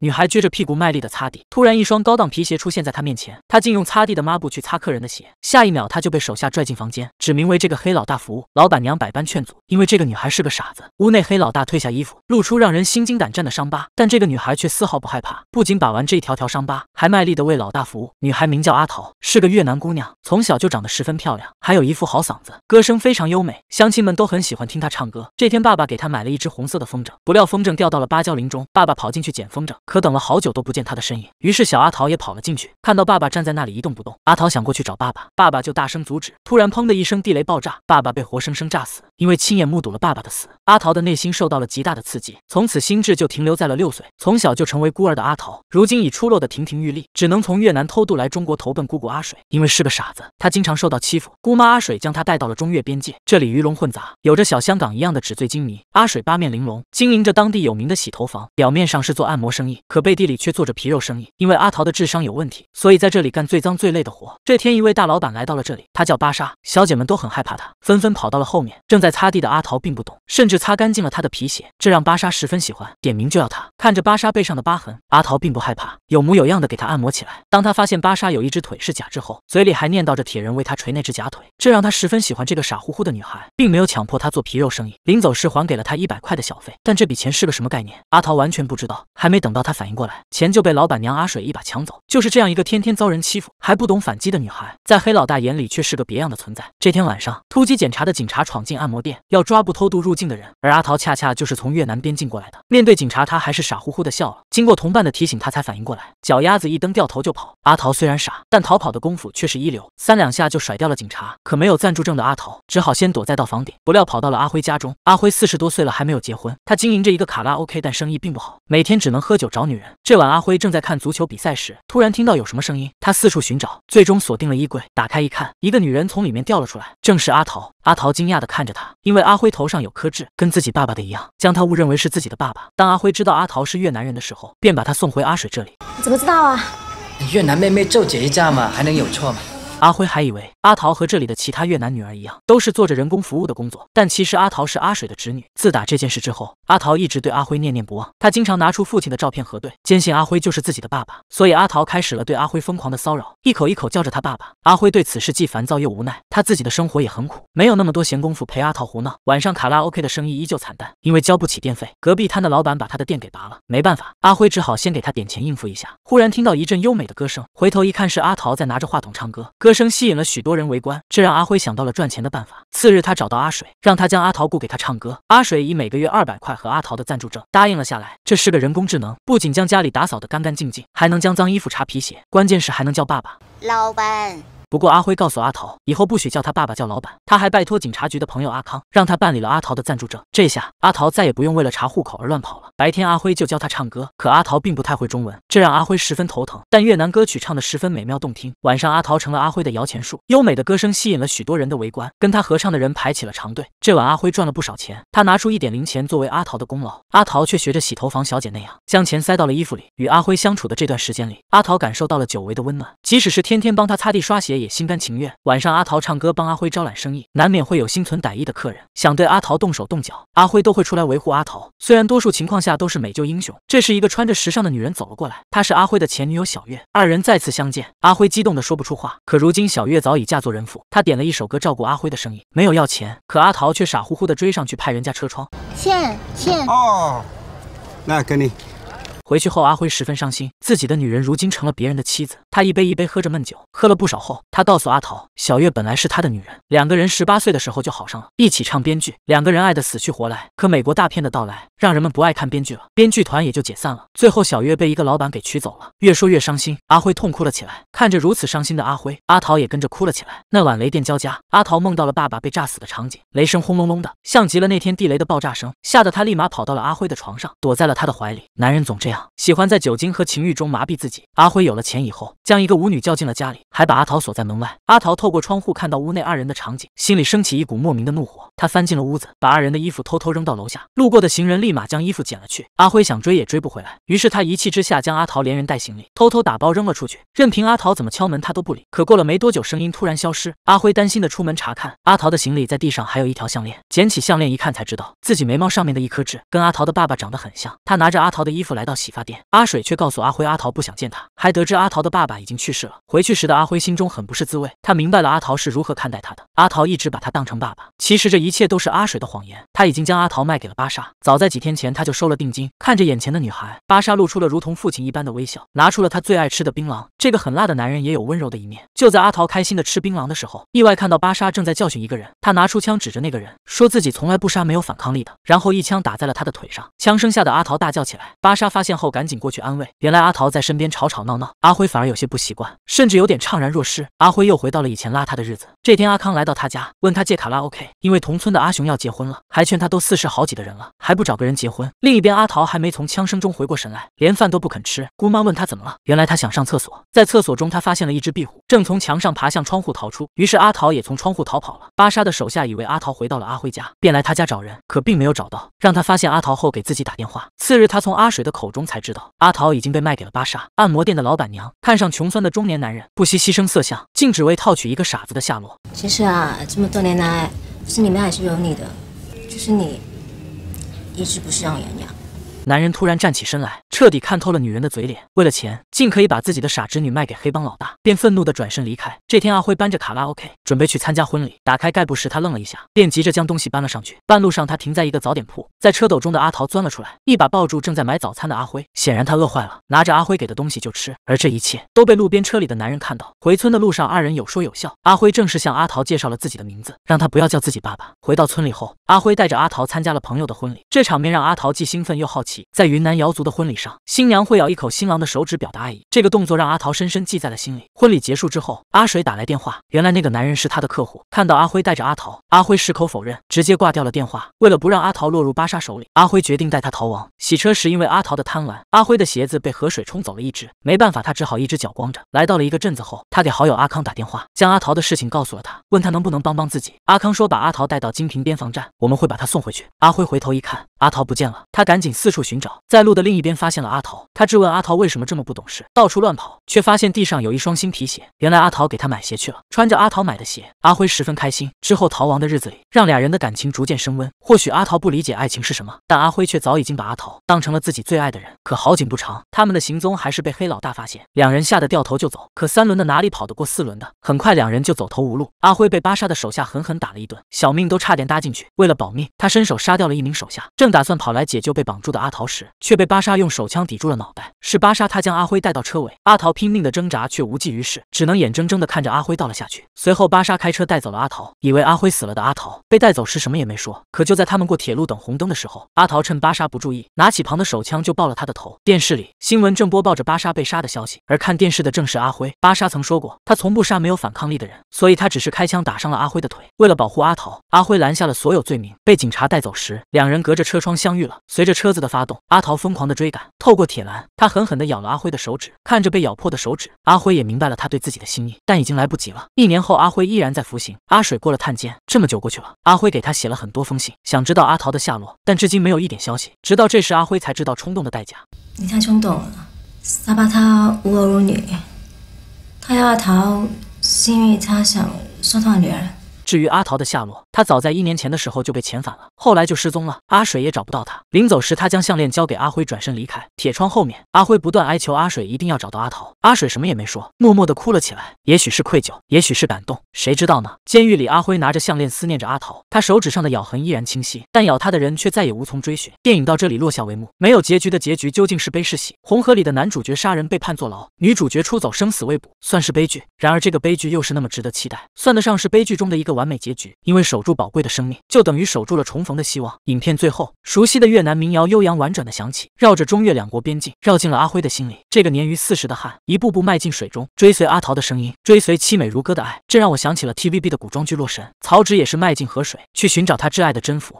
女孩撅着屁股卖力的擦地，突然一双高档皮鞋出现在她面前，她竟用擦地的抹布去擦客人的鞋。下一秒，她就被手下拽进房间，指名为这个黑老大服务。老板娘百般劝阻，因为这个女孩是个傻子。屋内黑老大褪下衣服，露出让人心惊胆战的伤疤，但这个女孩却丝毫不害怕，不仅把玩这一条条伤疤，还卖力的为老大服务。女孩名叫阿桃，是个越南姑娘，从小就长得十分漂亮，还有一副好嗓子，歌声非常优美，乡亲们都很喜欢听她唱歌。这天，爸爸给她买了一只红色的风筝，不料风筝掉到了芭蕉林中，爸爸跑进去捡风筝。可等了好久都不见他的身影，于是小阿桃也跑了进去，看到爸爸站在那里一动不动，阿桃想过去找爸爸，爸爸就大声阻止。突然砰的一声，地雷爆炸，爸爸被活生生炸死。因为亲眼目睹了爸爸的死，阿桃的内心受到了极大的刺激，从此心智就停留在了六岁。从小就成为孤儿的阿桃，如今已出落的亭亭玉立，只能从越南偷渡来中国投奔姑姑阿水。因为是个傻子，他经常受到欺负，姑妈阿水将他带到了中越边界，这里鱼龙混杂，有着小香港一样的纸醉金迷。阿水八面玲珑，经营着当地有名的洗头房，表面上是做按摩生意。可背地里却做着皮肉生意，因为阿桃的智商有问题，所以在这里干最脏最累的活。这天，一位大老板来到了这里，他叫巴莎，小姐们都很害怕他，纷纷跑到了后面。正在擦地的阿桃并不懂，甚至擦干净了他的皮鞋，这让巴莎十分喜欢，点名就要他。看着巴莎背上的疤痕，阿桃并不害怕，有模有样的给他按摩起来。当他发现巴莎有一只腿是假肢后，嘴里还念叨着铁人为他捶那只假腿，这让他十分喜欢这个傻乎乎的女孩，并没有强迫他做皮肉生意。临走时还给了他一百块的小费，但这笔钱是个什么概念，阿桃完全不知道。还没等到。他反应过来，钱就被老板娘阿水一把抢走。就是这样一个天天遭人欺负还不懂反击的女孩，在黑老大眼里却是个别样的存在。这天晚上，突击检查的警察闯进按摩店，要抓捕偷渡入境的人，而阿桃恰恰就是从越南边境过来的。面对警察，她还是傻乎乎的笑了。经过同伴的提醒，他才反应过来，脚丫子一蹬，掉头就跑。阿桃虽然傻，但逃跑的功夫却是一流，三两下就甩掉了警察。可没有暂住证的阿桃只好先躲在到房顶，不料跑到了阿辉家中。阿辉四十多岁了，还没有结婚，他经营着一个卡拉 OK，但生意并不好，每天只能喝酒找女人。这晚，阿辉正在看足球比赛时，突然听到有什么声音，他四处寻找，最终锁定了衣柜，打开一看，一个女人从里面掉了出来，正是阿桃。阿桃惊讶地看着他，因为阿辉头上有颗痣，跟自己爸爸的一样，将他误认为是自己的爸爸。当阿辉知道阿桃是越南人的时候，便把他送回阿水这里。你怎么知道啊？越南妹妹咒姐一架嘛，还能有错吗？阿辉还以为阿桃和这里的其他越南女儿一样，都是做着人工服务的工作。但其实阿桃是阿水的侄女。自打这件事之后，阿桃一直对阿辉念念不忘。她经常拿出父亲的照片核对，坚信阿辉就是自己的爸爸。所以阿桃开始了对阿辉疯狂的骚扰，一口一口叫着他爸爸。阿辉对此事既烦躁又无奈。他自己的生活也很苦，没有那么多闲工夫陪阿桃胡闹。晚上卡拉 OK 的生意依旧惨淡，因为交不起电费，隔壁摊的老板把他的店给拔了。没办法，阿辉只好先给他点钱应付一下。忽然听到一阵优美的歌声，回头一看是阿桃在拿着话筒唱歌。歌声吸引了许多人围观，这让阿辉想到了赚钱的办法。次日，他找到阿水，让他将阿桃雇给他唱歌。阿水以每个月二百块和阿桃的赞助证答应了下来。这是个人工智能，不仅将家里打扫得干干净净，还能将脏衣服擦皮鞋，关键是还能叫爸爸。老板。不过阿辉告诉阿桃，以后不许叫他爸爸叫老板。他还拜托警察局的朋友阿康，让他办理了阿桃的暂住证。这下阿桃再也不用为了查户口而乱跑了。白天阿辉就教他唱歌，可阿桃并不太会中文，这让阿辉十分头疼。但越南歌曲唱得十分美妙动听。晚上阿桃成了阿辉的摇钱树，优美的歌声吸引了许多人的围观，跟他合唱的人排起了长队。这晚阿辉赚了不少钱，他拿出一点零钱作为阿桃的功劳。阿桃却学着洗头房小姐那样，将钱塞到了衣服里。与阿辉相处的这段时间里，阿桃感受到了久违的温暖，即使是天天帮他擦地刷鞋。也心甘情愿。晚上阿桃唱歌帮阿辉招揽生意，难免会有心存歹意的客人想对阿桃动手动脚，阿辉都会出来维护阿桃。虽然多数情况下都是美救英雄。这时一个穿着时尚的女人走了过来，她是阿辉的前女友小月，二人再次相见，阿辉激动的说不出话。可如今小月早已嫁作人妇，她点了一首歌照顾阿辉的生意，没有要钱。可阿桃却傻乎乎的追上去拍人家车窗，欠欠哦，那给你。回去后，阿辉十分伤心，自己的女人如今成了别人的妻子。他一杯一杯喝着闷酒，喝了不少后，他告诉阿桃，小月本来是他的女人，两个人十八岁的时候就好上了，一起唱编剧，两个人爱得死去活来。可美国大片的到来，让人们不爱看编剧了，编剧团也就解散了。最后，小月被一个老板给娶走了。越说越伤心，阿辉痛哭了起来。看着如此伤心的阿辉，阿桃也跟着哭了起来。那晚雷电交加，阿桃梦到了爸爸被炸死的场景，雷声轰隆隆的，像极了那天地雷的爆炸声，吓得他立马跑到了阿辉的床上，躲在了他的怀里。男人总这样。喜欢在酒精和情欲中麻痹自己。阿辉有了钱以后，将一个舞女叫进了家里，还把阿桃锁在门外。阿桃透过窗户看到屋内二人的场景，心里升起一股莫名的怒火。他翻进了屋子，把二人的衣服偷偷扔到楼下。路过的行人立马将衣服捡了去。阿辉想追也追不回来，于是他一气之下将阿桃连人带行李偷偷打包扔了出去。任凭阿桃怎么敲门，他都不理。可过了没多久，声音突然消失。阿辉担心的出门查看，阿桃的行李在地上，还有一条项链。捡起项链一看，才知道自己眉毛上面的一颗痣跟阿桃的爸爸长得很像。他拿着阿桃的衣服来到洗。理发店，阿水却告诉阿辉，阿桃不想见他。还得知阿桃的爸爸已经去世了。回去时的阿辉心中很不是滋味，他明白了阿桃是如何看待他的。阿桃一直把他当成爸爸，其实这一切都是阿水的谎言。他已经将阿桃卖给了巴莎。早在几天前，他就收了定金。看着眼前的女孩，巴莎露出了如同父亲一般的微笑，拿出了他最爱吃的槟榔。这个狠辣的男人也有温柔的一面。就在阿桃开心的吃槟榔的时候，意外看到巴莎正在教训一个人，他拿出枪指着那个人，说自己从来不杀没有反抗力的，然后一枪打在了他的腿上。枪声吓得阿桃大叫起来，巴莎发现后赶紧过去安慰。原来阿桃在身边吵吵。闹闹，阿辉反而有些不习惯，甚至有点怅然若失。阿辉又回到了以前邋遢的日子。这天，阿康来到他家，问他借卡拉 OK，因为同村的阿雄要结婚了，还劝他都四十好几的人了，还不找个人结婚。另一边，阿桃还没从枪声中回过神来，连饭都不肯吃。姑妈问他怎么了，原来他想上厕所，在厕所中他发现了一只壁虎，正从墙上爬向窗户逃出，于是阿桃也从窗户逃跑了。巴莎的手下以为阿桃回到了阿辉家，便来他家找人，可并没有找到，让他发现阿桃后给自己打电话。次日，他从阿水的口中才知道，阿桃已经被卖给了巴莎按摩店。的老板娘看上穷酸的中年男人，不惜牺牲色相，竟只为套取一个傻子的下落。其实啊，这么多年来，心里面还是有你的，就是你一直不是让我养谅。男人突然站起身来，彻底看透了女人的嘴脸，为了钱竟可以把自己的傻侄女卖给黑帮老大，便愤怒的转身离开。这天，阿辉搬着卡拉 OK，准备去参加婚礼。打开盖布时，他愣了一下，便急着将东西搬了上去。半路上，他停在一个早点铺，在车斗中的阿桃钻了出来，一把抱住正在买早餐的阿辉，显然他饿坏了，拿着阿辉给的东西就吃。而这一切都被路边车里的男人看到。回村的路上，二人有说有笑。阿辉正式向阿桃介绍了自己的名字，让他不要叫自己爸爸。回到村里后，阿辉带着阿桃参加了朋友的婚礼，这场面让阿桃既兴奋又好奇。在云南瑶族的婚礼上，新娘会咬一口新郎的手指表达爱意，这个动作让阿桃深深记在了心里。婚礼结束之后，阿水打来电话，原来那个男人是他的客户。看到阿辉带着阿桃，阿辉矢口否认，直接挂掉了电话。为了不让阿桃落入巴莎手里，阿辉决定带他逃亡。洗车时，因为阿桃的贪玩，阿辉的鞋子被河水冲走了一只，没办法，他只好一只脚光着。来到了一个镇子后，他给好友阿康打电话，将阿桃的事情告诉了他，问他能不能帮帮自己。阿康说：“把阿桃带到金平边防站，我们会把他送回去。”阿辉回头一看。阿桃不见了，他赶紧四处寻找，在路的另一边发现了阿桃。他质问阿桃为什么这么不懂事，到处乱跑，却发现地上有一双新皮鞋。原来阿桃给他买鞋去了，穿着阿桃买的鞋，阿辉十分开心。之后逃亡的日子里，让俩人的感情逐渐升温。或许阿桃不理解爱情是什么，但阿辉却早已经把阿桃当成了自己最爱的人。可好景不长，他们的行踪还是被黑老大发现，两人吓得掉头就走。可三轮的哪里跑得过四轮的？很快两人就走投无路。阿辉被巴莎的手下狠狠打了一顿，小命都差点搭进去。为了保命，他伸手杀掉了一名手下。这。正打算跑来解救被绑住的阿桃时，却被巴莎用手枪抵住了脑袋。是巴莎，他将阿辉带到车尾。阿桃拼命的挣扎，却无济于事，只能眼睁睁的看着阿辉倒了下去。随后，巴莎开车带走了阿桃。以为阿辉死了的阿桃被带走时什么也没说。可就在他们过铁路等红灯的时候，阿桃趁巴莎不注意，拿起旁的手枪就爆了他的头。电视里新闻正播报着巴莎被杀的消息，而看电视的正是阿辉。巴莎曾说过，他从不杀没有反抗力的人，所以他只是开枪打伤了阿辉的腿。为了保护阿桃，阿辉拦下了所有罪名。被警察带走时，两人隔着车。车窗相遇了，随着车子的发动，阿桃疯狂的追赶。透过铁栏，他狠狠的咬了阿辉的手指。看着被咬破的手指，阿辉也明白了他对自己的心意，但已经来不及了。一年后，阿辉依然在服刑。阿水过了探监，这么久过去了，阿辉给他写了很多封信，想知道阿桃的下落，但至今没有一点消息。直到这时，阿辉才知道冲动的代价。你太冲动了，他怕他无儿无女，他要阿桃是因为他想收他女儿。至于阿桃的下落，他早在一年前的时候就被遣返了，后来就失踪了。阿水也找不到他。临走时，他将项链交给阿辉，转身离开。铁窗后面，阿辉不断哀求阿水一定要找到阿桃。阿水什么也没说，默默地哭了起来。也许是愧疚，也许是感动，谁知道呢？监狱里，阿辉拿着项链思念着阿桃，他手指上的咬痕依然清晰，但咬他的人却再也无从追寻。电影到这里落下帷幕，没有结局的结局究竟是悲是喜？红河里的男主角杀人被判坐牢，女主角出走生死未卜，算是悲剧。然而这个悲剧又是那么值得期待，算得上是悲剧中的一个。完美结局，因为守住宝贵的生命，就等于守住了重逢的希望。影片最后，熟悉的越南民谣悠扬婉转的响起，绕着中越两国边境，绕进了阿辉的心里。这个年逾四十的汉，一步步迈进水中，追随阿桃的声音，追随凄美如歌的爱。这让我想起了 T V B 的古装剧《洛神》，曹植也是迈进河水，去寻找他挚爱的甄宓。